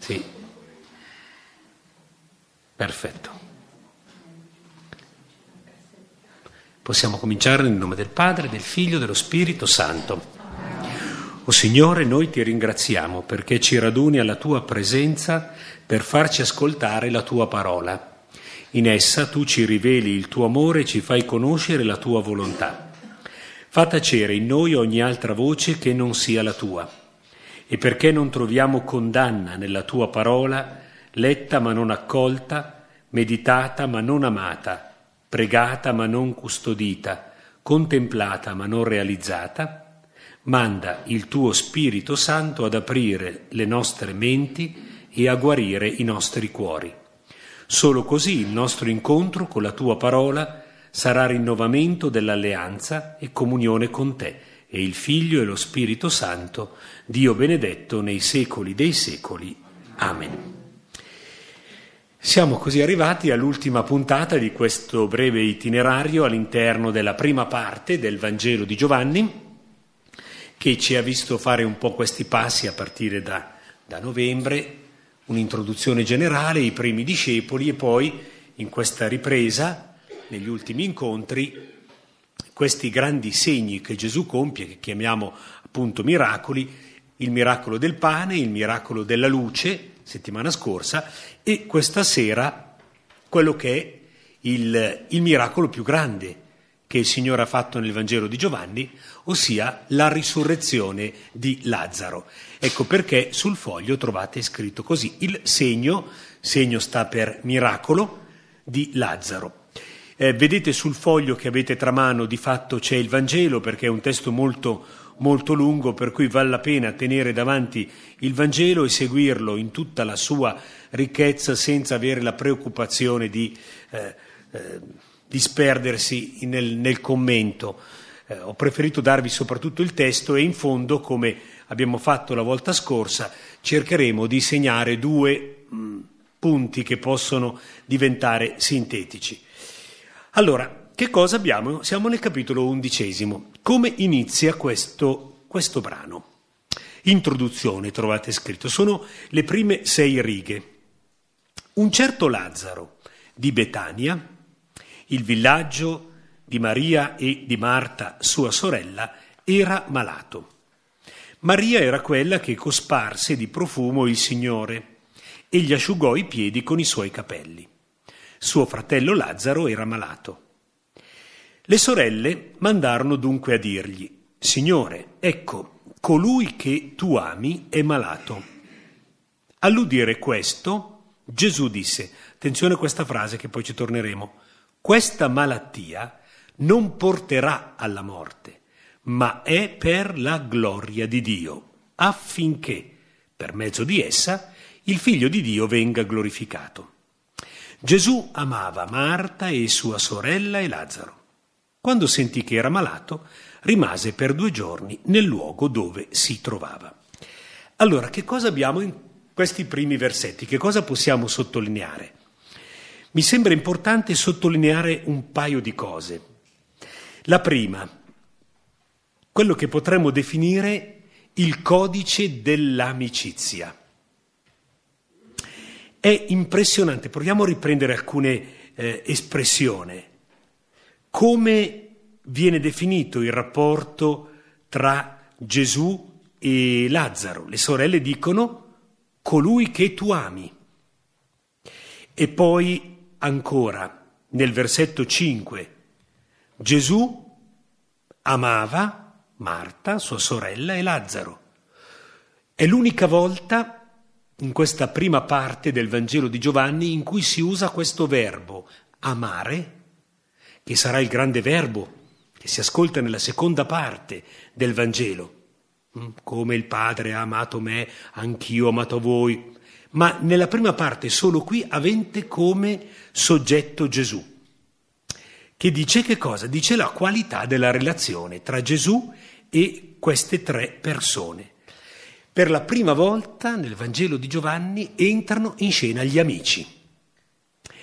Sì. Perfetto. Possiamo cominciare nel nome del Padre, del Figlio, e dello Spirito Santo. O Signore, noi ti ringraziamo perché ci raduni alla tua presenza per farci ascoltare la tua parola. In essa tu ci riveli il tuo amore e ci fai conoscere la tua volontà. Fa tacere in noi ogni altra voce che non sia la tua e perché non troviamo condanna nella tua parola, letta ma non accolta, meditata ma non amata, pregata ma non custodita, contemplata ma non realizzata? Manda il tuo Spirito Santo ad aprire le nostre menti e a guarire i nostri cuori. Solo così il nostro incontro con la tua parola sarà rinnovamento dell'alleanza e comunione con te e il Figlio e lo Spirito Santo, Dio benedetto nei secoli dei secoli. Amen. Siamo così arrivati all'ultima puntata di questo breve itinerario all'interno della prima parte del Vangelo di Giovanni, che ci ha visto fare un po' questi passi a partire da, da novembre, un'introduzione generale, i primi discepoli e poi in questa ripresa, negli ultimi incontri, questi grandi segni che Gesù compie, che chiamiamo appunto miracoli, il miracolo del pane, il miracolo della luce, settimana scorsa, e questa sera quello che è il, il miracolo più grande che il Signore ha fatto nel Vangelo di Giovanni, ossia la risurrezione di Lazzaro. Ecco perché sul foglio trovate scritto così il segno, segno sta per miracolo, di Lazzaro. Eh, vedete sul foglio che avete tra mano di fatto c'è il Vangelo perché è un testo molto, molto lungo per cui vale la pena tenere davanti il Vangelo e seguirlo in tutta la sua ricchezza senza avere la preoccupazione di eh, eh, disperdersi nel, nel commento. Eh, ho preferito darvi soprattutto il testo e in fondo, come abbiamo fatto la volta scorsa, cercheremo di segnare due mh, mm, punti che possono diventare sintetici. Allora, che cosa abbiamo? Siamo nel capitolo undicesimo. Come inizia questo, questo brano? Introduzione, trovate scritto, sono le prime sei righe. Un certo Lazzaro di Betania, il villaggio di Maria e di Marta, sua sorella, era malato. Maria era quella che cosparse di profumo il Signore e gli asciugò i piedi con i suoi capelli. Suo fratello Lazzaro era malato. Le sorelle mandarono dunque a dirgli, Signore, ecco, colui che tu ami è malato. All'udire questo, Gesù disse, attenzione a questa frase che poi ci torneremo, questa malattia non porterà alla morte, ma è per la gloria di Dio, affinché, per mezzo di essa, il Figlio di Dio venga glorificato. Gesù amava Marta e sua sorella e Lazzaro. Quando sentì che era malato, rimase per due giorni nel luogo dove si trovava. Allora, che cosa abbiamo in questi primi versetti? Che cosa possiamo sottolineare? Mi sembra importante sottolineare un paio di cose. La prima, quello che potremmo definire il codice dell'amicizia. È impressionante, proviamo a riprendere alcune eh, espressioni. Come viene definito il rapporto tra Gesù e Lazzaro? Le sorelle dicono colui che tu ami. E poi ancora nel versetto 5 Gesù amava Marta, sua sorella e Lazzaro. È l'unica volta in questa prima parte del Vangelo di Giovanni in cui si usa questo verbo amare, che sarà il grande verbo che si ascolta nella seconda parte del Vangelo. Mm, come il Padre ha amato me, anch'io ho amato voi. Ma nella prima parte, solo qui, avente come soggetto Gesù, che dice che cosa? Dice la qualità della relazione tra Gesù e queste tre persone. Per la prima volta nel Vangelo di Giovanni entrano in scena gli amici.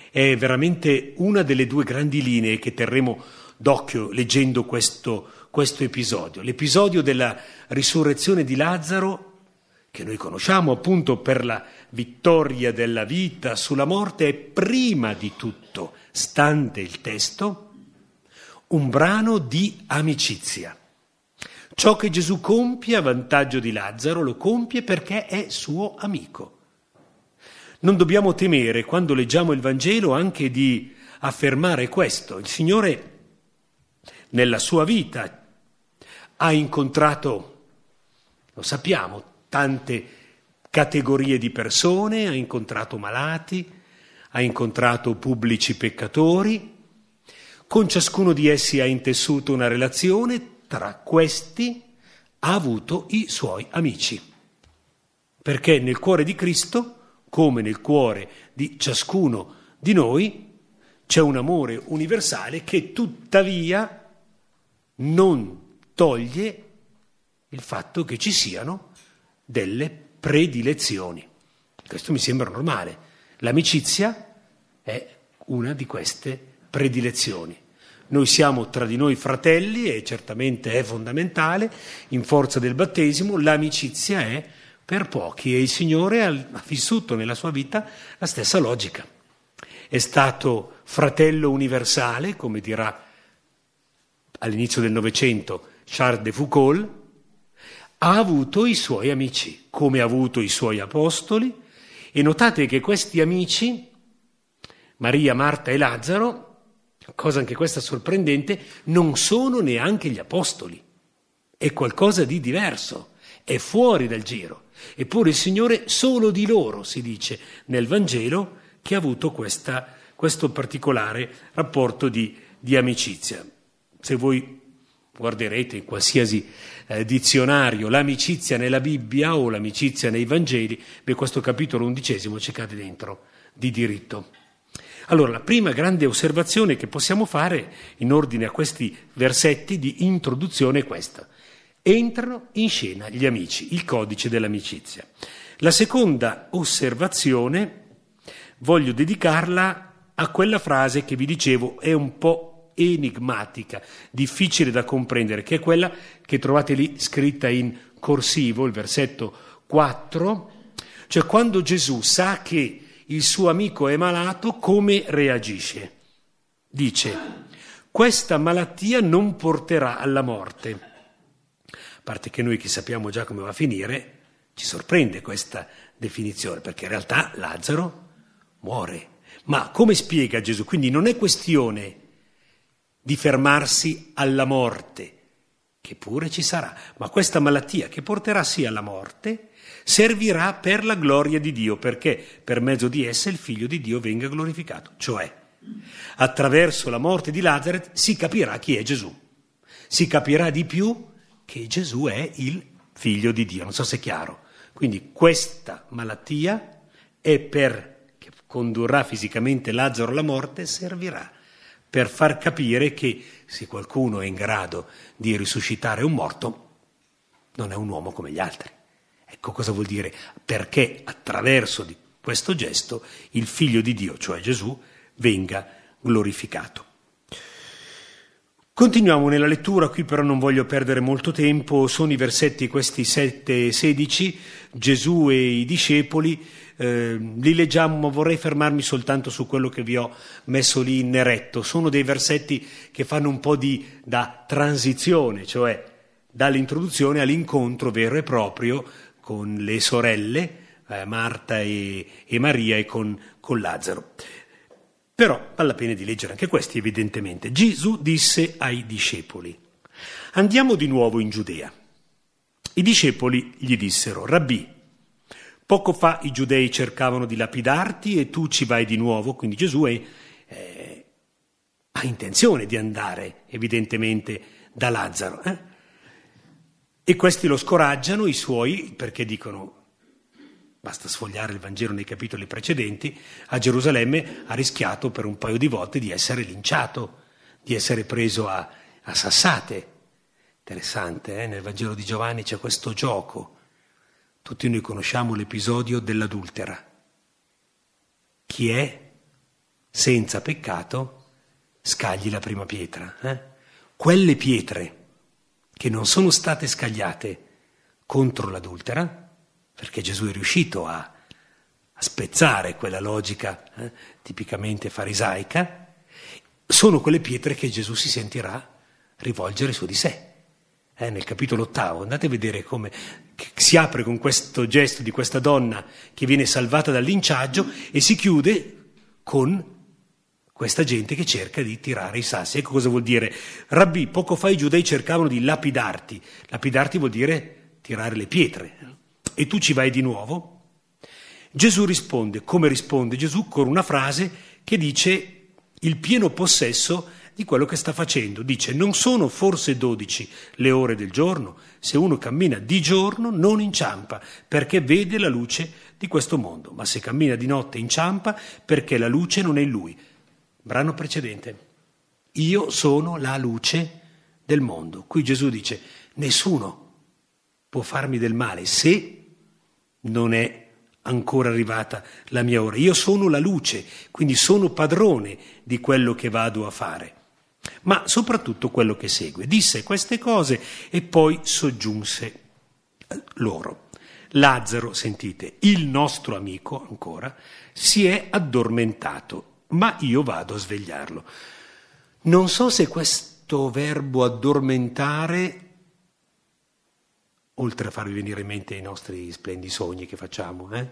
È veramente una delle due grandi linee che terremo d'occhio leggendo questo, questo episodio. L'episodio della risurrezione di Lazzaro, che noi conosciamo appunto per la vittoria della vita sulla morte, è prima di tutto, stante il testo, un brano di amicizia. Ciò che Gesù compie a vantaggio di Lazzaro lo compie perché è suo amico. Non dobbiamo temere, quando leggiamo il Vangelo, anche di affermare questo. Il Signore nella sua vita ha incontrato, lo sappiamo, tante categorie di persone, ha incontrato malati, ha incontrato pubblici peccatori, con ciascuno di essi ha intessuto una relazione, tra questi ha avuto i suoi amici, perché nel cuore di Cristo, come nel cuore di ciascuno di noi, c'è un amore universale che tuttavia non toglie il fatto che ci siano delle predilezioni. Questo mi sembra normale. L'amicizia è una di queste predilezioni. Noi siamo tra di noi fratelli e certamente è fondamentale, in forza del battesimo, l'amicizia è per pochi e il Signore ha vissuto nella sua vita la stessa logica. È stato fratello universale, come dirà all'inizio del Novecento Charles de Foucault, ha avuto i suoi amici, come ha avuto i suoi apostoli, e notate che questi amici, Maria, Marta e Lazzaro, cosa anche questa sorprendente, non sono neanche gli apostoli. È qualcosa di diverso, è fuori dal giro. Eppure il Signore solo di loro, si dice nel Vangelo, che ha avuto questa, questo particolare rapporto di, di, amicizia. Se voi guarderete in qualsiasi eh, dizionario l'amicizia nella Bibbia o l'amicizia nei Vangeli, per questo capitolo undicesimo ci cade dentro di diritto. Allora, la prima grande osservazione che possiamo fare in ordine a questi versetti di introduzione è questa. Entrano in scena gli amici, il codice dell'amicizia. La seconda osservazione voglio dedicarla a quella frase che vi dicevo è un po' enigmatica, difficile da comprendere, che è quella che trovate lì scritta in corsivo, il versetto 4, cioè quando Gesù sa che il suo amico è malato, come reagisce? Dice, questa malattia non porterà alla morte. A parte che noi che sappiamo già come va a finire, ci sorprende questa definizione, perché in realtà Lazzaro muore. Ma come spiega Gesù? Quindi non è questione di fermarsi alla morte, che pure ci sarà, ma questa malattia che porterà sì alla morte, servirà per la gloria di Dio, perché per mezzo di essa il Figlio di Dio venga glorificato. Cioè, attraverso la morte di Lazaret si capirà chi è Gesù. Si capirà di più che Gesù è il Figlio di Dio. Non so se è chiaro. Quindi questa malattia è per che condurrà fisicamente Lazzaro alla morte, servirà per far capire che se qualcuno è in grado di risuscitare un morto, non è un uomo come gli altri. Ecco cosa vuol dire, perché attraverso di questo gesto il figlio di Dio, cioè Gesù, venga glorificato. Continuiamo nella lettura, qui però non voglio perdere molto tempo, sono i versetti questi 7 e 16, Gesù e i discepoli, eh, li leggiamo, ma vorrei fermarmi soltanto su quello che vi ho messo lì in neretto. Sono dei versetti che fanno un po' di da transizione, cioè dall'introduzione all'incontro vero e proprio con le sorelle eh, Marta e, e, Maria e con, con Lazzaro. Però vale la pena di leggere anche questi, evidentemente. Gesù disse ai discepoli, andiamo di nuovo in Giudea. I discepoli gli dissero, rabbì, poco fa i giudei cercavano di lapidarti e tu ci vai di nuovo, quindi Gesù è, eh, ha intenzione di andare evidentemente da Lazzaro. Eh? E questi lo scoraggiano, i suoi, perché dicono, basta sfogliare il Vangelo nei capitoli precedenti, a Gerusalemme ha rischiato per un paio di volte di essere linciato, di essere preso a, a sassate. Interessante, eh? nel Vangelo di Giovanni c'è questo gioco. Tutti noi conosciamo l'episodio dell'adultera. Chi è senza peccato scagli la prima pietra. Eh? Quelle pietre che non sono state scagliate contro l'adultera, perché Gesù è riuscito a, a spezzare quella logica eh, tipicamente farisaica, sono quelle pietre che Gesù si sentirà rivolgere su di sé. Eh, nel capitolo ottavo, andate a vedere come si apre con questo gesto di questa donna che viene salvata dal linciaggio e si chiude con questa gente che cerca di tirare i sassi. Ecco cosa vuol dire. Rabbi, poco fa i giudei cercavano di lapidarti. Lapidarti vuol dire tirare le pietre. E tu ci vai di nuovo? Gesù risponde, come risponde Gesù? Con una frase che dice il pieno possesso di quello che sta facendo. Dice, non sono forse dodici le ore del giorno? Se uno cammina di giorno non inciampa, perché vede la luce di questo mondo, ma se cammina di notte inciampa perché la luce non è in lui brano precedente. Io sono la luce del mondo. Qui Gesù dice, nessuno può farmi del male se non è ancora arrivata la mia ora. Io sono la luce, quindi sono padrone di quello che vado a fare, ma soprattutto quello che segue. Disse queste cose e poi soggiunse loro. Lazzaro, sentite, il nostro amico ancora, si è addormentato ma io vado a svegliarlo. Non so se questo verbo addormentare, oltre a farvi venire in mente i nostri splendidi sogni che facciamo, eh?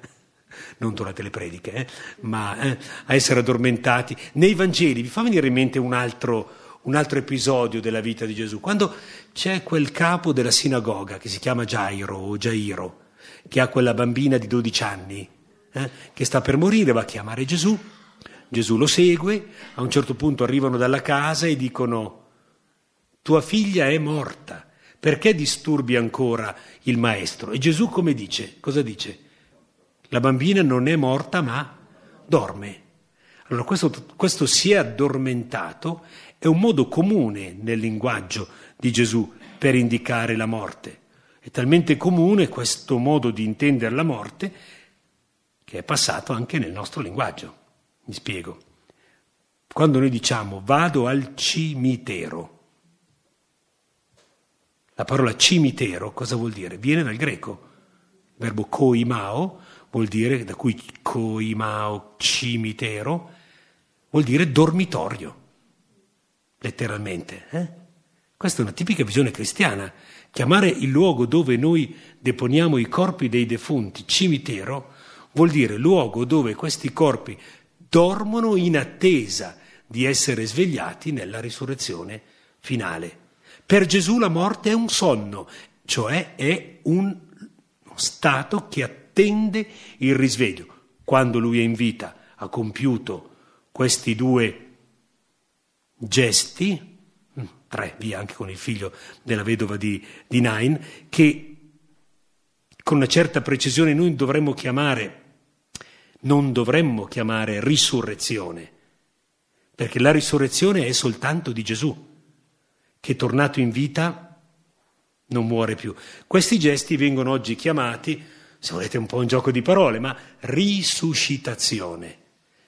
non durante le prediche, eh? ma eh, a essere addormentati, nei Vangeli vi fa venire in mente un altro un altro episodio della vita di Gesù, quando c'è quel capo della sinagoga che si chiama Gairo o Gairo, che ha quella bambina di 12 anni, eh, che sta per morire, va a chiamare Gesù Gesù lo segue, a un certo punto arrivano dalla casa e dicono tua figlia è morta, perché disturbi ancora il maestro? E Gesù come dice? Cosa dice? La bambina non è morta ma dorme. Allora questo, questo si è addormentato è un modo comune nel linguaggio di Gesù per indicare la morte. È talmente comune questo modo di intendere la morte che è passato anche nel nostro linguaggio. Mi spiego. Quando noi diciamo vado al cimitero, la parola cimitero cosa vuol dire? Viene dal greco. Il verbo koimao vuol dire, da cui koimao, cimitero, vuol dire dormitorio, letteralmente. Eh? Questa è una tipica visione cristiana. Chiamare il luogo dove noi deponiamo i corpi dei defunti cimitero vuol dire luogo dove questi corpi dormono in attesa di essere svegliati nella risurrezione finale. Per Gesù la morte è un sonno, cioè è uno stato che attende il risveglio. Quando lui è in vita ha compiuto questi due gesti, mm, tre via anche con il figlio della vedova di, di Nain, che con una certa precisione noi dovremmo chiamare non dovremmo chiamare risurrezione, perché la risurrezione è soltanto di Gesù, che tornato in vita non muore più. Questi gesti vengono oggi chiamati, se volete un po' un gioco di parole, ma risuscitazione,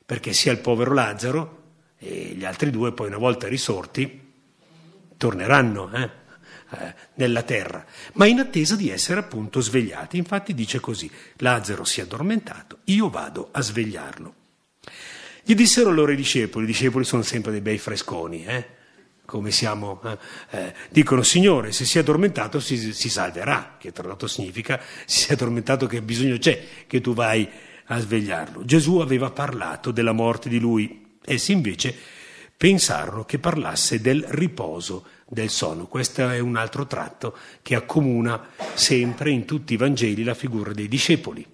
perché sia il povero Lazzaro e gli altri due poi una volta risorti torneranno. Eh? Eh, nella terra, ma in attesa di essere appunto svegliati. Infatti dice così, Lazzaro si è addormentato, io vado a svegliarlo. Gli dissero loro i discepoli, i discepoli sono sempre dei bei fresconi, eh? come siamo, eh, eh dicono Signore, se si è addormentato si, si salverà, che tra l'altro significa se si è addormentato che bisogno c'è che tu vai a svegliarlo. Gesù aveva parlato della morte di lui, essi invece pensarono che parlasse del riposo del sonno. Questo è un altro tratto che accomuna sempre in tutti i Vangeli la figura dei discepoli,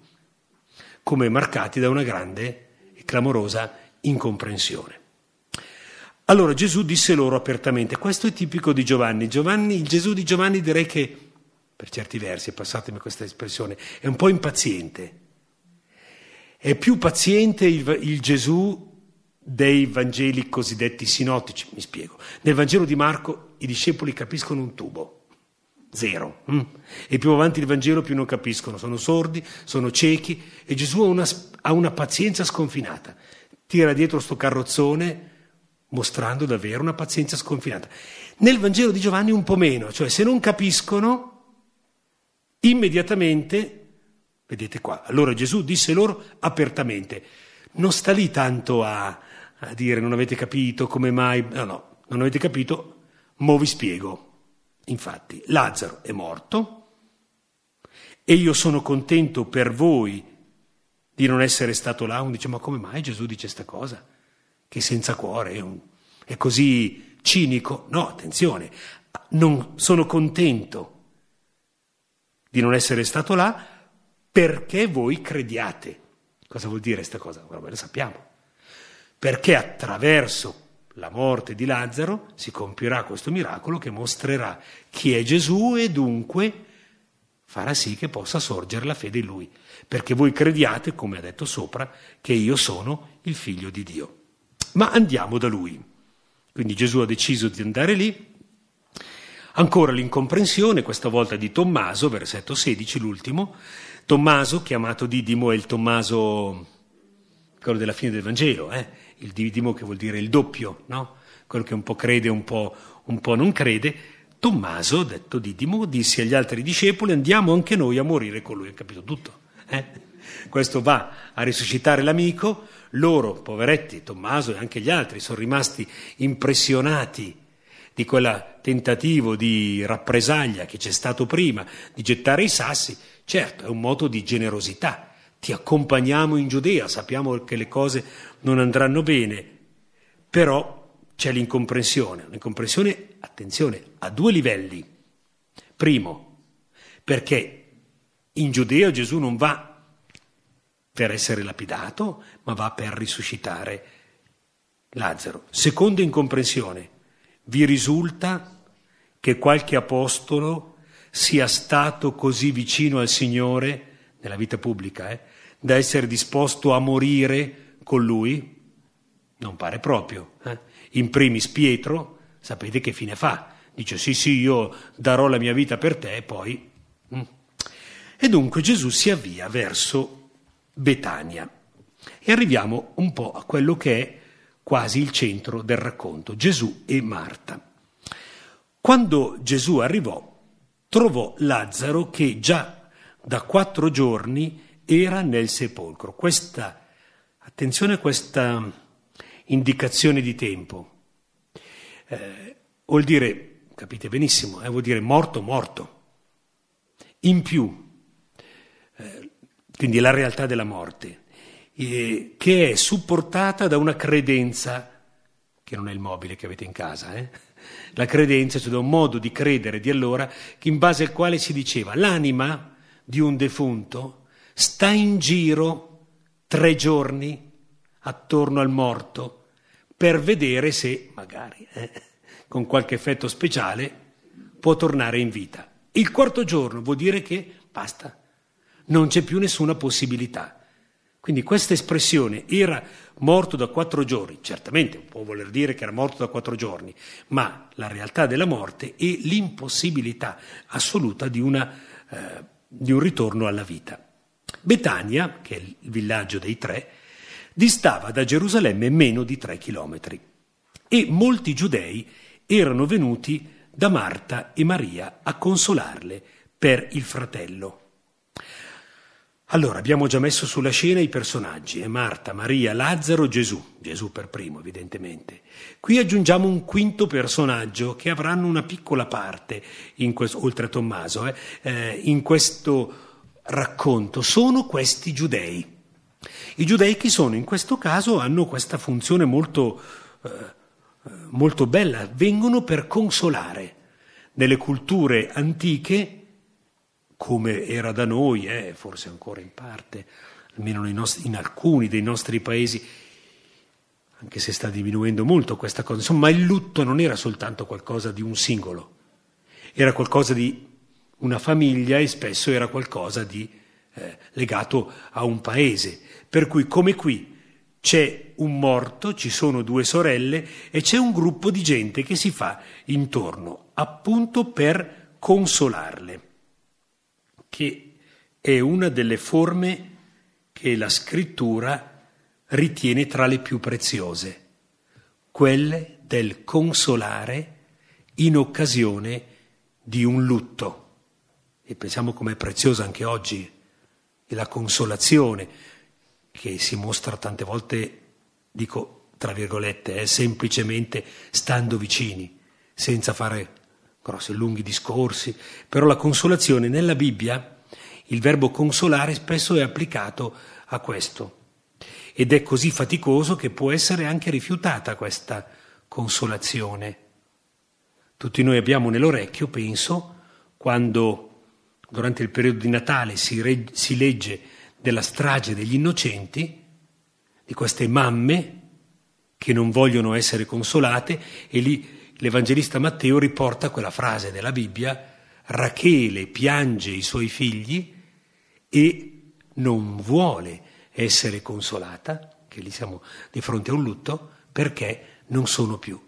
come marcati da una grande e clamorosa incomprensione. Allora Gesù disse loro apertamente, questo è tipico di Giovanni, Giovanni il Gesù di Giovanni direi che, per certi versi, passatemi questa espressione, è un po' impaziente. È più paziente il, il Gesù dei Vangeli cosiddetti sinottici, mi spiego. Nel Vangelo di Marco i discepoli capiscono un tubo. Zero. Mm? E più avanti il Vangelo più non capiscono, sono sordi, sono ciechi e Gesù ha una, ha una pazienza sconfinata. Tira dietro sto carrozzone mostrando davvero una pazienza sconfinata. Nel Vangelo di Giovanni un po' meno, cioè se non capiscono, immediatamente, vedete qua, allora Gesù disse loro apertamente, non sta lì tanto a, a dire non avete capito come mai, no no, non avete capito, Mo vi spiego. Infatti, Lazzaro è morto e io sono contento per voi di non essere stato là. Uno dice, ma come mai Gesù dice questa cosa? Che senza cuore è, un, è così cinico? No, attenzione, non, sono contento di non essere stato là perché voi crediate. Cosa vuol dire questa cosa? Ora lo sappiamo. Perché attraverso la morte di Lazzaro si compirà questo miracolo che mostrerà chi è Gesù e dunque farà sì che possa sorgere la fede in lui, perché voi crediate, come ha detto sopra, che io sono il figlio di Dio. Ma andiamo da lui. Quindi Gesù ha deciso di andare lì. Ancora l'incomprensione, questa volta di Tommaso, versetto 16, l'ultimo. Tommaso, chiamato Didimo, è il Tommaso quello della fine del Vangelo, eh? il dividimo che vuol dire il doppio, no? quello che un po' crede e un, un po' non crede, Tommaso, detto Didimo, disse agli altri discepoli andiamo anche noi a morire con lui, ha capito tutto. Eh? Questo va a risuscitare l'amico, loro, poveretti, Tommaso e anche gli altri, sono rimasti impressionati di quel tentativo di rappresaglia che c'è stato prima, di gettare i sassi, certo è un moto di generosità ti accompagniamo in Giudea, sappiamo che le cose non andranno bene, però c'è l'incomprensione. L'incomprensione, attenzione, a due livelli. Primo, perché in Giudea Gesù non va per essere lapidato, ma va per risuscitare Lazzaro. Seconda incomprensione, vi risulta che qualche apostolo sia stato così vicino al Signore nella vita pubblica, eh? da essere disposto a morire con lui? Non pare proprio. Eh? In primis Pietro, sapete che fine fa? Dice sì sì, io darò la mia vita per te e poi... Mm. E dunque Gesù si avvia verso Betania e arriviamo un po' a quello che è quasi il centro del racconto, Gesù e Marta. Quando Gesù arrivò, trovò Lazzaro che già da quattro giorni era nel sepolcro. Questa, attenzione a questa indicazione di tempo. Eh, vuol dire, capite benissimo, eh, vuol dire morto, morto. In più, eh, quindi la realtà della morte, eh, che è supportata da una credenza, che non è il mobile che avete in casa, eh? la credenza, cioè da un modo di credere di allora, in base al quale si diceva l'anima di un defunto sta in giro tre giorni attorno al morto per vedere se, magari eh, con qualche effetto speciale, può tornare in vita. Il quarto giorno vuol dire che basta, non c'è più nessuna possibilità. Quindi questa espressione era morto da quattro giorni, certamente può voler dire che era morto da quattro giorni, ma la realtà della morte è l'impossibilità assoluta di, una, eh, di un ritorno alla vita. Betania, che è il villaggio dei tre, distava da Gerusalemme meno di tre chilometri e molti giudei erano venuti da Marta e Maria a consolarle per il fratello. Allora, abbiamo già messo sulla scena i personaggi, eh? Marta, Maria, Lazzaro, Gesù, Gesù per primo evidentemente. Qui aggiungiamo un quinto personaggio che avranno una piccola parte, questo, oltre a Tommaso, eh? Eh, in questo racconto sono questi giudei. I giudei che sono in questo caso hanno questa funzione molto, eh, molto bella, vengono per consolare. Nelle culture antiche, come era da noi, eh, forse ancora in parte, almeno nostri, in alcuni dei nostri paesi, anche se sta diminuendo molto questa cosa, insomma il lutto non era soltanto qualcosa di un singolo, era qualcosa di una famiglia e spesso era qualcosa di eh, legato a un paese. Per cui come qui c'è un morto, ci sono due sorelle e c'è un gruppo di gente che si fa intorno, appunto per consolarle, che è una delle forme che la scrittura ritiene tra le più preziose, quelle del consolare in occasione di un lutto. E pensiamo com'è preziosa anche oggi la consolazione che si mostra tante volte, dico tra virgolette, è eh, semplicemente stando vicini, senza fare grossi e lunghi discorsi. Però la consolazione nella Bibbia, il verbo consolare spesso è applicato a questo. Ed è così faticoso che può essere anche rifiutata questa consolazione. Tutti noi abbiamo nell'orecchio, penso, quando durante il periodo di Natale si, re, si legge della strage degli innocenti, di queste mamme che non vogliono essere consolate e lì l'Evangelista Matteo riporta quella frase della Bibbia, Rachele piange i suoi figli e non vuole essere consolata, che lì siamo di fronte a un lutto, perché non sono più.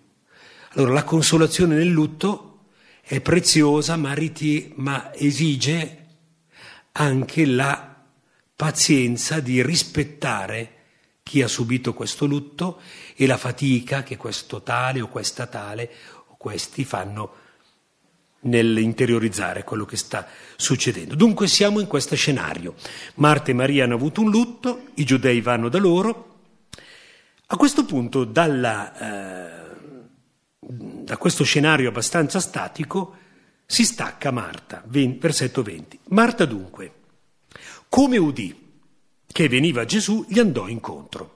Allora la consolazione nel lutto è preziosa ma, riti- ma esige anche la pazienza di rispettare chi ha subito questo lutto e la fatica che questo tale o questa tale o questi fanno nell'interiorizzare quello che sta succedendo. Dunque siamo in questo scenario. Marte e Maria hanno avuto un lutto, i giudei vanno da loro. A questo punto dalla eh, da questo scenario abbastanza statico si stacca Marta, versetto 20. Marta dunque, come udì che veniva Gesù, gli andò incontro.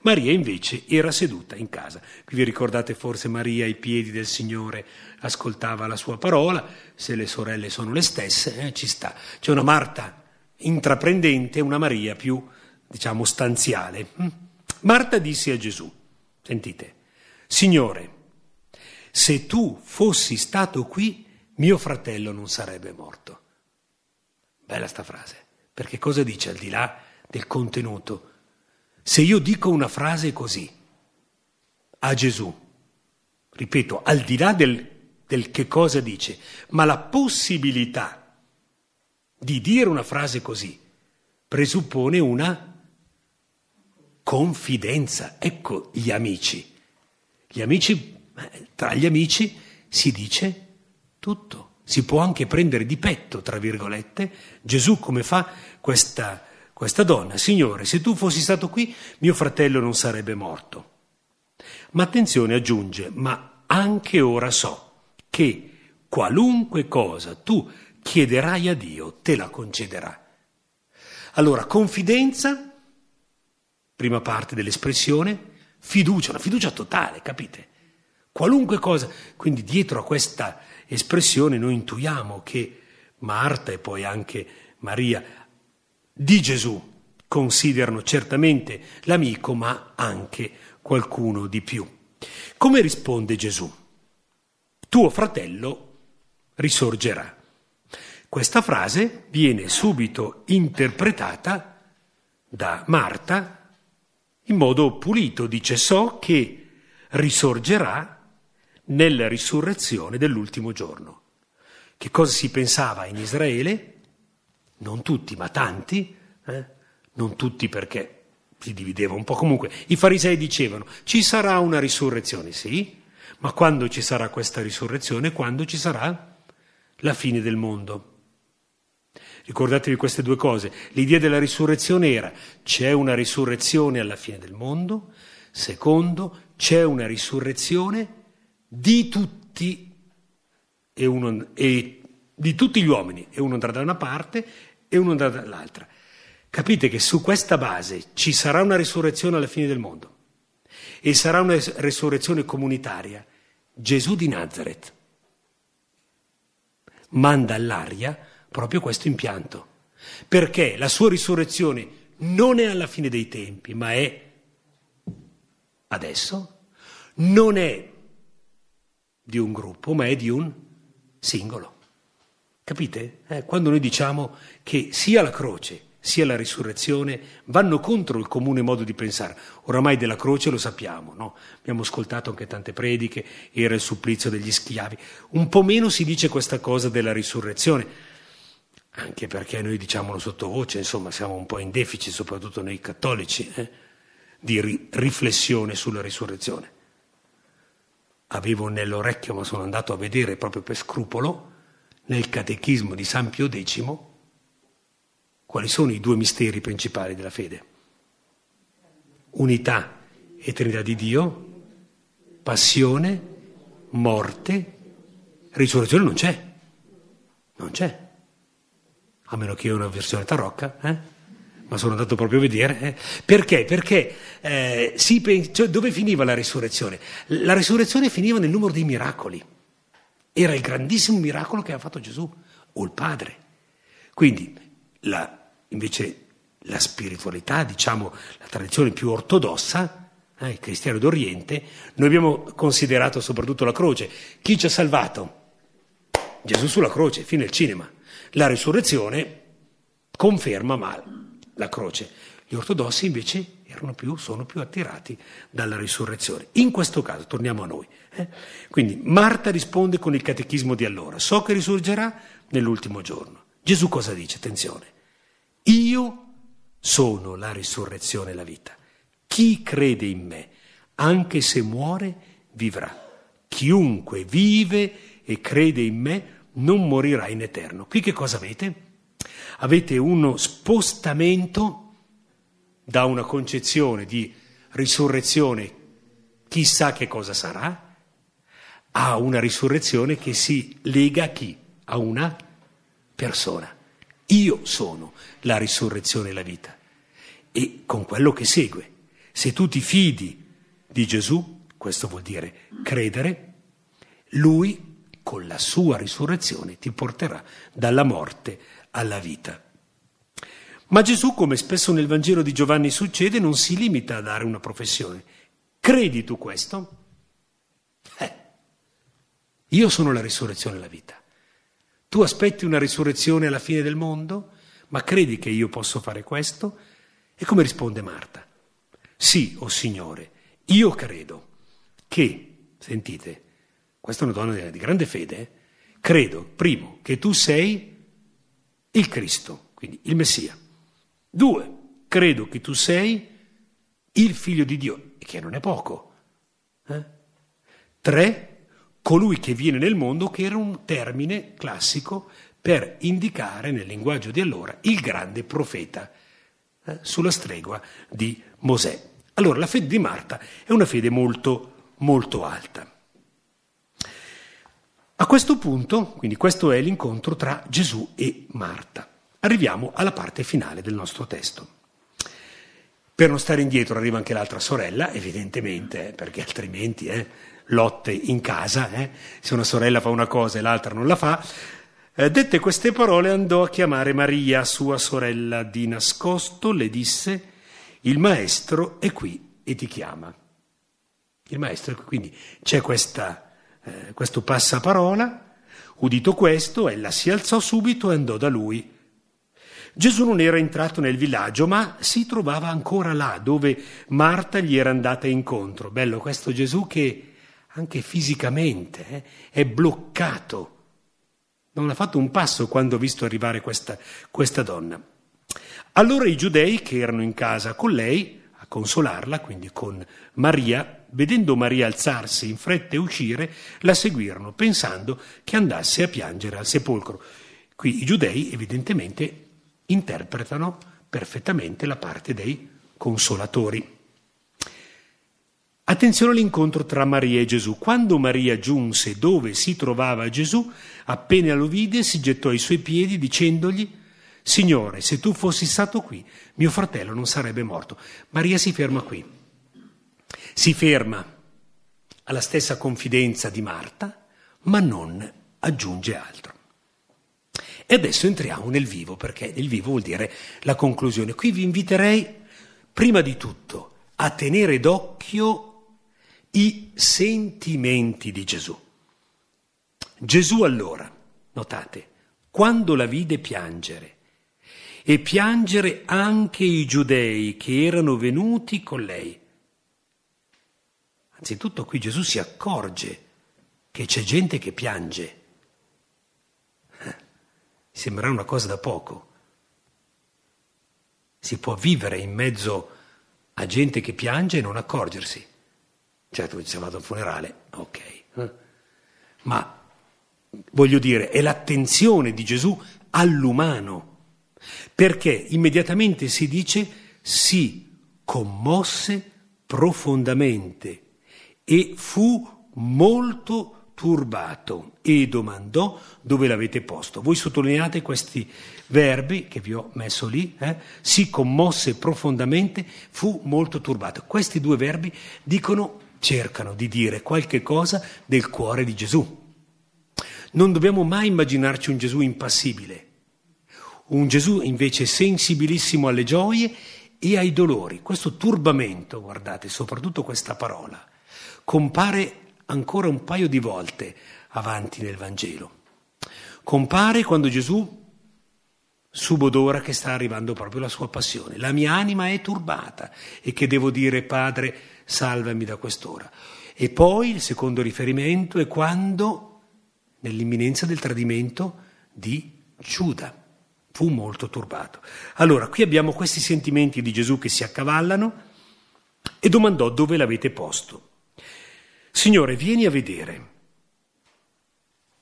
Maria invece era seduta in casa. Qui vi ricordate forse Maria ai piedi del Signore ascoltava la sua parola, se le sorelle sono le stesse, eh, ci sta. C'è una Marta intraprendente e una Maria più, diciamo, stanziale. Hm? Marta disse a Gesù, sentite, Signore, se tu fossi stato qui, mio fratello non sarebbe morto. Bella sta frase, perché cosa dice al di là del contenuto? Se io dico una frase così a Gesù, ripeto, al di là del, del che cosa dice, ma la possibilità di dire una frase così presuppone una confidenza. Ecco gli amici. Gli amici eh, tra gli amici si dice tutto. Si può anche prendere di petto, tra virgolette, Gesù come fa questa, questa donna. Signore, se tu fossi stato qui, mio fratello non sarebbe morto. Ma attenzione, aggiunge, ma anche ora so che qualunque cosa tu chiederai a Dio, te la concederà. Allora, confidenza, prima parte dell'espressione, fiducia, una fiducia totale, capite? qualunque cosa. Quindi dietro a questa espressione noi intuiamo che Marta e poi anche Maria di Gesù considerano certamente l'amico ma anche qualcuno di più. Come risponde Gesù? Tuo fratello risorgerà. Questa frase viene subito interpretata da Marta in modo pulito, dice so che risorgerà nella risurrezione dell'ultimo giorno. Che cosa si pensava in Israele? Non tutti, ma tanti, eh? non tutti perché si divideva un po' comunque. I farisei dicevano ci sarà una risurrezione, sì, ma quando ci sarà questa risurrezione? Quando ci sarà la fine del mondo. Ricordatevi queste due cose. L'idea della risurrezione era c'è una risurrezione alla fine del mondo, secondo c'è una risurrezione di tutti, e uno, e di tutti gli uomini e uno andrà da una parte e uno andrà dall'altra. Capite che su questa base ci sarà una risurrezione alla fine del mondo e sarà una risurrezione comunitaria. Gesù di Nazareth manda all'aria proprio questo impianto, perché la sua risurrezione non è alla fine dei tempi, ma è adesso, non è di un gruppo, ma è di un singolo. Capite? Eh, quando noi diciamo che sia la croce sia la risurrezione vanno contro il comune modo di pensare. Oramai della croce lo sappiamo, no? abbiamo ascoltato anche tante prediche, era il supplizio degli schiavi. Un po' meno si dice questa cosa della risurrezione, anche perché noi diciamolo sottovoce, insomma siamo un po' in deficit, soprattutto noi cattolici, eh? di ri- riflessione sulla risurrezione avevo nell'orecchio ma sono andato a vedere proprio per scrupolo, nel catechismo di San Pio X, quali sono i due misteri principali della fede. Unità e Trinità di Dio, passione, morte, risurrezione non c'è, non c'è, a meno che io una versione tarocca, eh? ma sono andato proprio a vedere. Eh. Perché? Perché eh, si, cioè, dove finiva la risurrezione? La risurrezione finiva nel numero dei miracoli. Era il grandissimo miracolo che aveva fatto Gesù o il Padre. Quindi la, invece la spiritualità, diciamo la tradizione più ortodossa, eh, il cristiano d'Oriente, noi abbiamo considerato soprattutto la croce. Chi ci ha salvato? Gesù sulla croce, fine il cinema. La risurrezione conferma, ma la croce. Gli ortodossi invece più, sono più attirati dalla risurrezione. In questo caso, torniamo a noi. Eh? Quindi Marta risponde con il catechismo di allora, so che risorgerà nell'ultimo giorno. Gesù cosa dice? Attenzione, io sono la risurrezione e la vita. Chi crede in me, anche se muore, vivrà. Chiunque vive e crede in me non morirà in eterno. Qui che cosa avete? avete uno spostamento da una concezione di risurrezione chissà che cosa sarà, a una risurrezione che si lega a chi? A una persona. Io sono la risurrezione e la vita. E con quello che segue. Se tu ti fidi di Gesù, questo vuol dire credere, lui con la sua risurrezione ti porterà dalla morte alla vita. Ma Gesù, come spesso nel Vangelo di Giovanni succede, non si limita a dare una professione. Credi tu questo? Eh, io sono la risurrezione e la vita. Tu aspetti una risurrezione alla fine del mondo? Ma credi che io posso fare questo? E come risponde Marta? Sì, o oh Signore, io credo che, sentite, questa è una donna di grande fede, eh? credo, primo, che tu sei il Cristo, quindi il Messia. Due, credo che tu sei il figlio di Dio, che non è poco. Eh? Tre, colui che viene nel mondo, che era un termine classico per indicare nel linguaggio di allora il grande profeta eh? sulla stregua di Mosè. Allora la fede di Marta è una fede molto, molto alta. A questo punto, quindi questo è l'incontro tra Gesù e Marta. Arriviamo alla parte finale del nostro testo. Per non stare indietro arriva anche l'altra sorella, evidentemente, eh, perché altrimenti eh, lotte in casa, eh, se una sorella fa una cosa e l'altra non la fa. Eh, dette queste parole andò a chiamare Maria, sua sorella, di nascosto, le disse, il maestro è qui e ti chiama. Il maestro, è qui, quindi c'è questa eh, questo passaparola, udito questo, ella si alzò subito e andò da lui. Gesù non era entrato nel villaggio, ma si trovava ancora là, dove Marta gli era andata incontro. Bello questo Gesù che anche fisicamente eh, è bloccato. Non ha fatto un passo quando ha visto arrivare questa, questa donna. Allora i giudei che erano in casa con lei, a consolarla, quindi con Maria, vedendo Maria alzarsi in fretta e uscire, la seguirono, pensando che andasse a piangere al sepolcro. Qui i giudei evidentemente interpretano perfettamente la parte dei consolatori. Attenzione all'incontro tra Maria e Gesù. Quando Maria giunse dove si trovava Gesù, appena lo vide si gettò ai suoi piedi dicendogli Signore, se tu fossi stato qui, mio fratello non sarebbe morto. Maria si ferma qui. Si ferma alla stessa confidenza di Marta, ma non aggiunge altro. E adesso entriamo nel vivo, perché nel vivo vuol dire la conclusione. Qui vi inviterei, prima di tutto, a tenere d'occhio i sentimenti di Gesù. Gesù allora, notate, quando la vide piangere, e piangere anche i giudei che erano venuti con lei, Anzitutto qui Gesù si accorge che c'è gente che piange. Eh, Sembrerà una cosa da poco. Si può vivere in mezzo a gente che piange e non accorgersi. Certo, se vado a un funerale, ok. Eh. Ma voglio dire, è l'attenzione di Gesù all'umano, perché immediatamente si dice si commosse profondamente e fu molto turbato e domandò dove l'avete posto. Voi sottolineate questi verbi che vi ho messo lì, eh? si commosse profondamente, fu molto turbato. Questi due verbi dicono, cercano di dire qualche cosa del cuore di Gesù. Non dobbiamo mai immaginarci un Gesù impassibile, un Gesù invece sensibilissimo alle gioie e ai dolori. Questo turbamento, guardate, soprattutto questa parola compare ancora un paio di volte avanti nel Vangelo. Compare quando Gesù subodora che sta arrivando proprio la sua passione. La mia anima è turbata e che devo dire Padre, salvami da quest'ora. E poi il secondo riferimento è quando, nell'imminenza del tradimento di Giuda, fu molto turbato. Allora, qui abbiamo questi sentimenti di Gesù che si accavallano e domandò dove l'avete posto. Signore, vieni a vedere.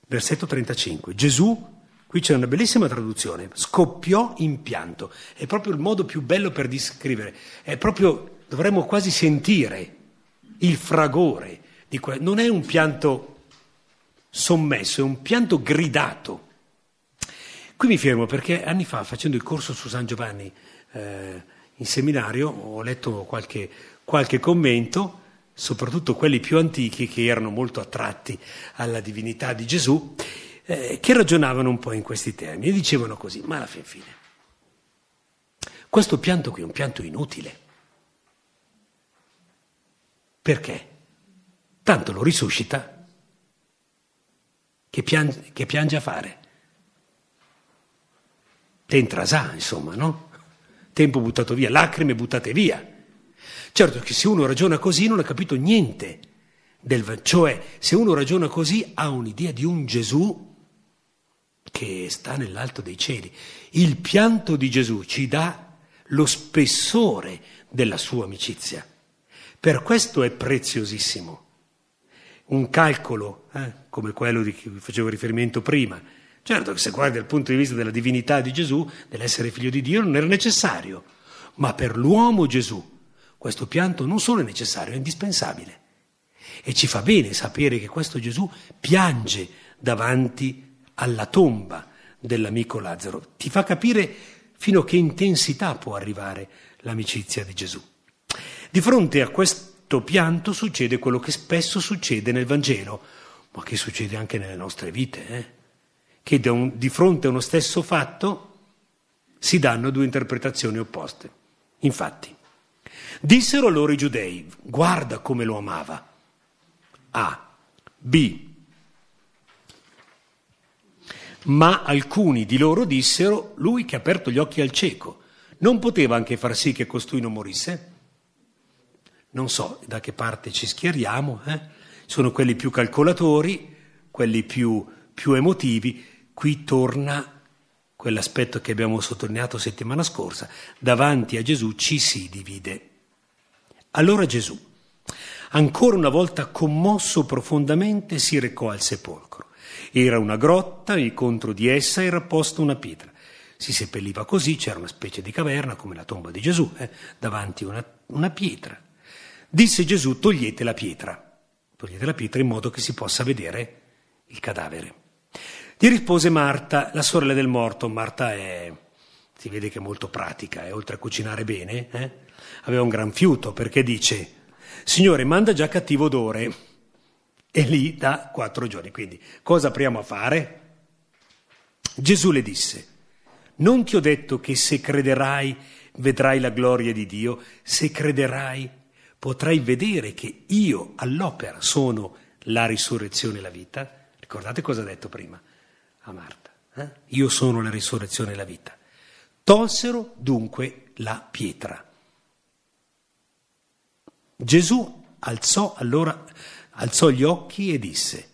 Versetto 35. Gesù, qui c'è una bellissima traduzione, scoppiò in pianto. È proprio il modo più bello per descrivere. È proprio, dovremmo quasi sentire il fragore. Di que- non è un pianto sommesso, è un pianto gridato. Qui mi fermo perché anni fa, facendo il corso su San Giovanni eh, in seminario, ho letto qualche, qualche commento soprattutto quelli più antichi che erano molto attratti alla divinità di Gesù, eh, che ragionavano un po' in questi termini e dicevano così, ma alla fin fine, questo pianto qui è un pianto inutile. Perché? Tanto lo risuscita, che, pian- che piange a fare? Te intrasà, insomma, no? Tempo buttato via, lacrime buttate via Certo che se uno ragiona così non ha capito niente del cioè se uno ragiona così ha un'idea di un Gesù che sta nell'alto dei cieli. Il pianto di Gesù ci dà lo spessore della sua amicizia. Per questo è preziosissimo. Un calcolo eh, come quello di cui facevo riferimento prima. Certo che se guardi dal punto di vista della divinità di Gesù, dell'essere figlio di Dio, non era necessario, ma per l'uomo Gesù questo pianto non solo è necessario, è indispensabile. E ci fa bene sapere che questo Gesù piange davanti alla tomba dell'amico Lazzaro. Ti fa capire fino a che intensità può arrivare l'amicizia di Gesù. Di fronte a questo pianto succede quello che spesso succede nel Vangelo, ma che succede anche nelle nostre vite, eh? che di fronte a uno stesso fatto si danno due interpretazioni opposte. Infatti, Dissero loro i giudei, guarda come lo amava. A. B. Ma alcuni di loro dissero, lui che ha aperto gli occhi al cieco, non poteva anche far sì che costui non morisse? Non so da che parte ci schieriamo, eh? sono quelli più calcolatori, quelli più, più emotivi, qui torna quell'aspetto che abbiamo sottolineato settimana scorsa, davanti a Gesù ci si divide. Allora Gesù, ancora una volta commosso profondamente, si recò al sepolcro. Era una grotta e contro di essa era posta una pietra. Si seppelliva così, c'era una specie di caverna come la tomba di Gesù, eh, davanti a una, una pietra. Disse Gesù, togliete la pietra, togliete la pietra in modo che si possa vedere il cadavere. Gli rispose Marta, la sorella del morto. Marta è, si vede che è molto pratica, eh, oltre a cucinare bene, eh, aveva un gran fiuto perché dice, Signore, manda già cattivo odore. E lì da quattro giorni. Quindi, cosa apriamo a fare? Gesù le disse, non ti ho detto che se crederai vedrai la gloria di Dio, se crederai potrai vedere che io all'opera sono la risurrezione e la vita. Ricordate cosa ha detto prima a Marta? Eh? Io sono la risurrezione e la vita. Tolsero dunque la pietra. Gesù alzò allora alzò gli occhi e disse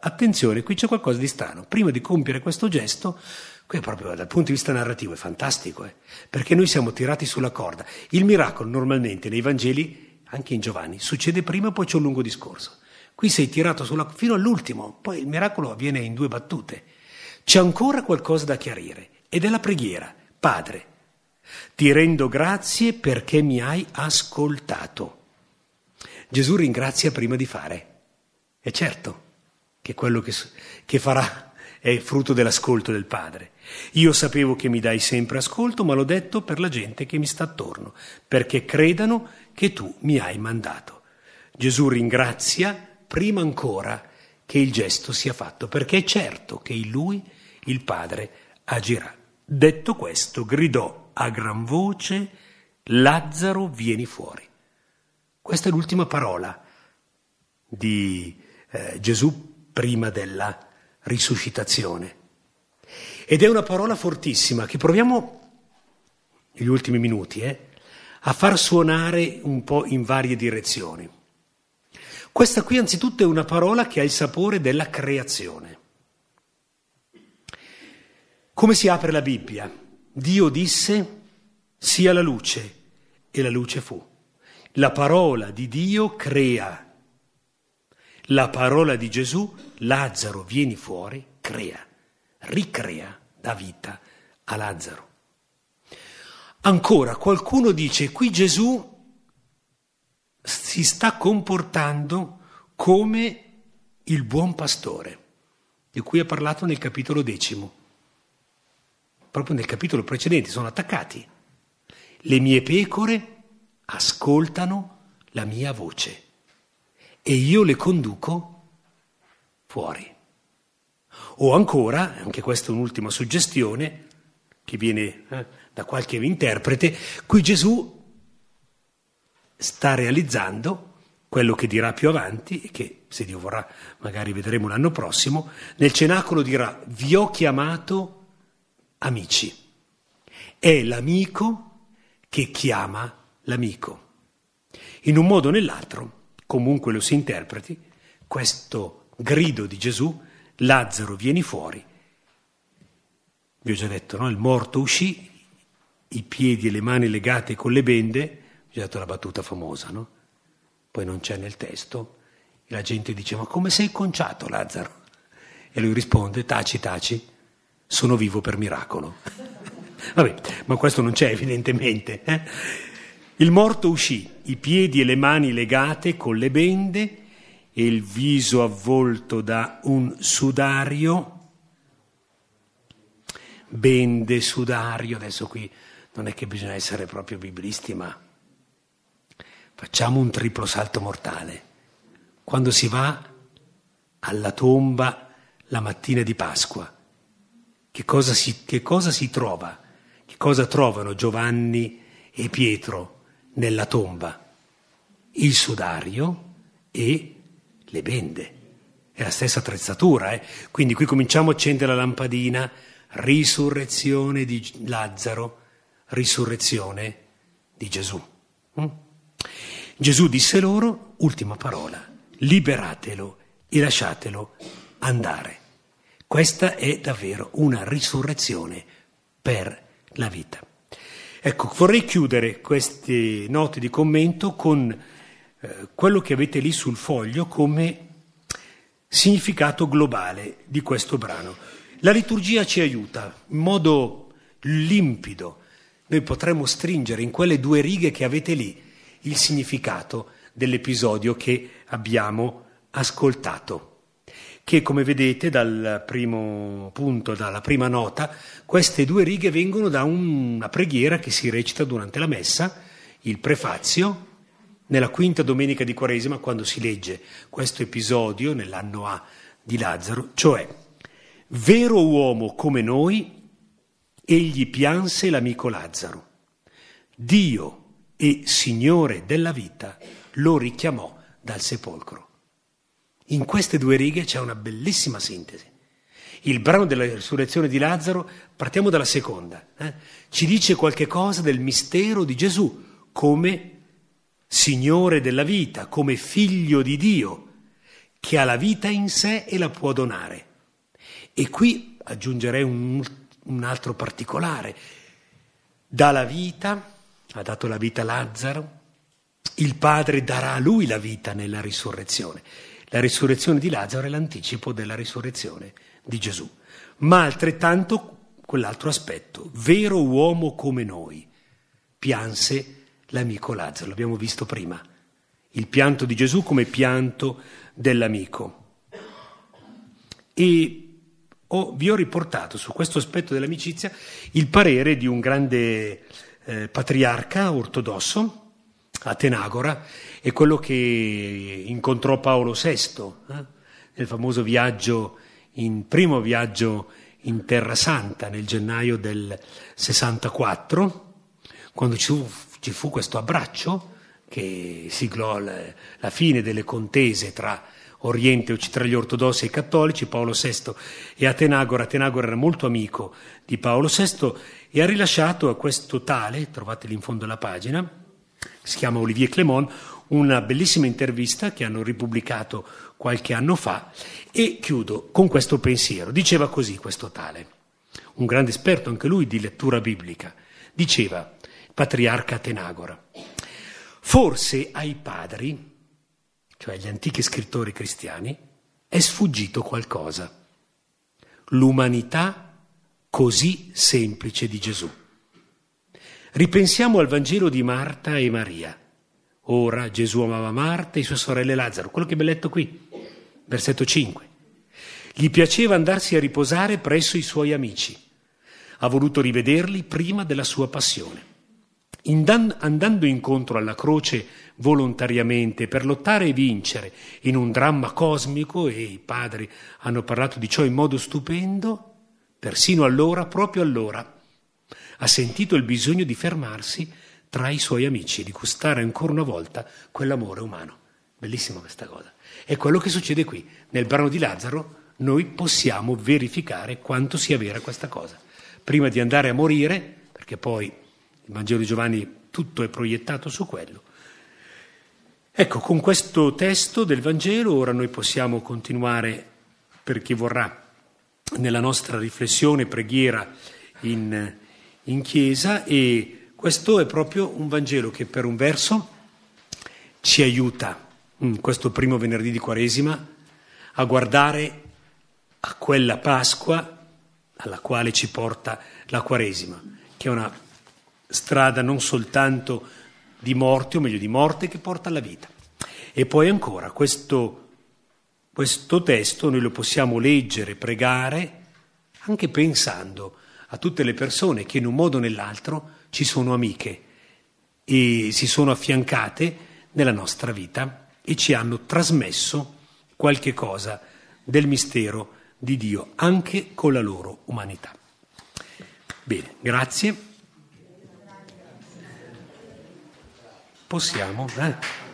attenzione, qui c'è qualcosa di strano. Prima di compiere questo gesto, qui è proprio dal punto di vista narrativo è fantastico, eh? perché noi siamo tirati sulla corda. Il miracolo normalmente nei Vangeli, anche in Giovanni, succede prima, poi c'è un lungo discorso. Qui sei tirato sulla, fino all'ultimo, poi il miracolo avviene in due battute. C'è ancora qualcosa da chiarire ed è la preghiera. Padre, ti rendo grazie perché mi hai ascoltato. Gesù ringrazia prima di fare. È certo che quello che, che farà è frutto dell'ascolto del Padre. Io sapevo che mi dai sempre ascolto, ma l'ho detto per la gente che mi sta attorno, perché credano che tu mi hai mandato. Gesù ringrazia prima ancora che il gesto sia fatto, perché è certo che in lui il Padre agirà. Detto questo, gridò a gran voce, Lazzaro vieni fuori. Questa è l'ultima parola di eh, Gesù prima della risuscitazione. Ed è una parola fortissima che proviamo, negli ultimi minuti, eh, a far suonare un po' in varie direzioni. Questa qui anzitutto è una parola che ha il sapore della creazione. Come si apre la Bibbia? Dio disse sia la luce e la luce fu. La parola di Dio crea. La parola di Gesù, Lazzaro, vieni fuori, crea, ricrea, dà vita a Lazzaro. Ancora qualcuno dice qui Gesù si sta comportando come il buon pastore, di cui ha parlato nel capitolo decimo proprio nel capitolo precedente, sono attaccati. Le mie pecore ascoltano la mia voce e io le conduco fuori. O ancora, anche questa è un'ultima suggestione che viene eh, da qualche interprete, qui Gesù sta realizzando quello che dirà più avanti e che, se Dio vorrà, magari vedremo l'anno prossimo, nel cenacolo dirà, vi ho chiamato amici. È l'amico che chiama l'amico. In un modo o nell'altro, comunque lo si interpreti, questo grido di Gesù, Lazzaro vieni fuori, vi ho già detto, no? il morto uscì, i piedi e le mani legate con le bende, vi ho dato la battuta famosa, no? poi non c'è nel testo, la gente dice ma come sei conciato Lazzaro? E lui risponde taci, taci, sono vivo per miracolo. Vabbè, ma questo non c'è evidentemente. Eh? Il morto uscì, i piedi e le mani legate con le bende e il viso avvolto da un sudario. Bende, sudario, adesso qui non è che bisogna essere proprio biblisti, ma facciamo un triplo salto mortale. Quando si va alla tomba la mattina di Pasqua, che cosa si, che cosa si trova, che cosa trovano Giovanni e Pietro nella tomba? Il sudario e le bende. È la stessa attrezzatura, eh? quindi qui cominciamo a accendere la lampadina, risurrezione di Lazzaro, risurrezione di Gesù. Mm? Gesù disse loro, ultima parola, liberatelo e lasciatelo andare. Questa è davvero una risurrezione per la vita. Ecco, vorrei chiudere queste note di commento con eh, quello che avete lì sul foglio come significato globale di questo brano. La liturgia ci aiuta in modo limpido. Noi potremmo stringere in quelle due righe che avete lì il significato dell'episodio che abbiamo ascoltato che come vedete dal primo punto, dalla prima nota, queste due righe vengono da una preghiera che si recita durante la messa, il prefazio, nella quinta domenica di Quaresima, quando si legge questo episodio nell'anno A di Lazzaro, cioè, vero uomo come noi, egli pianse l'amico Lazzaro. Dio e Signore della vita lo richiamò dal sepolcro. In queste due righe c'è una bellissima sintesi. Il brano della risurrezione di Lazzaro, partiamo dalla seconda, eh? ci dice qualche cosa del mistero di Gesù come Signore della vita, come figlio di Dio, che ha la vita in sé e la può donare. E qui aggiungerei un, un altro particolare. Dà la vita, ha dato la vita a Lazzaro, il Padre darà a lui la vita nella risurrezione. La risurrezione di Lazzaro è l'anticipo della risurrezione di Gesù, ma altrettanto quell'altro aspetto, vero uomo come noi, pianse l'amico Lazzaro, l'abbiamo visto prima, il pianto di Gesù come pianto dell'amico. E ho, vi ho riportato su questo aspetto dell'amicizia il parere di un grande eh, patriarca ortodosso, Atenagora, è quello che incontrò Paolo VI eh? nel famoso viaggio, in, primo viaggio in Terra Santa nel gennaio del 64, quando ci fu, ci fu questo abbraccio che siglò la, la fine delle contese tra Oriente tra gli ortodossi e i cattolici, Paolo VI e Atenagora. Atenagora era molto amico di Paolo VI e ha rilasciato a questo tale, trovateli in fondo alla pagina, si chiama Olivier Clément, una bellissima intervista che hanno ripubblicato qualche anno fa e chiudo con questo pensiero. Diceva così questo tale, un grande esperto anche lui di lettura biblica, diceva, patriarca Atenagora, forse ai padri, cioè agli antichi scrittori cristiani, è sfuggito qualcosa, l'umanità così semplice di Gesù. Ripensiamo al Vangelo di Marta e Maria Ora Gesù amava Marta e sua sorella Lazzaro, quello che vi ho letto qui, versetto 5. Gli piaceva andarsi a riposare presso i suoi amici. Ha voluto rivederli prima della sua passione. Andando incontro alla croce volontariamente per lottare e vincere in un dramma cosmico, e i padri hanno parlato di ciò in modo stupendo, persino allora, proprio allora, ha sentito il bisogno di fermarsi tra i suoi amici, di gustare ancora una volta quell'amore umano. Bellissima questa cosa. È quello che succede qui. Nel brano di Lazzaro noi possiamo verificare quanto sia vera questa cosa. Prima di andare a morire, perché poi il Vangelo di Giovanni tutto è proiettato su quello. Ecco, con questo testo del Vangelo ora noi possiamo continuare, per chi vorrà, nella nostra riflessione, preghiera in, in chiesa e questo è proprio un Vangelo che per un verso ci aiuta, in mm, questo primo venerdì di Quaresima, a guardare a quella Pasqua alla quale ci porta la Quaresima, che è una strada non soltanto di morte, o meglio di morte, che porta alla vita. E poi ancora, questo, questo testo noi lo possiamo leggere, pregare, anche pensando a tutte le persone che in un modo o nell'altro ci sono amiche e si sono affiancate nella nostra vita e ci hanno trasmesso qualche cosa del mistero di Dio anche con la loro umanità. Bene, grazie. Possiamo. Eh?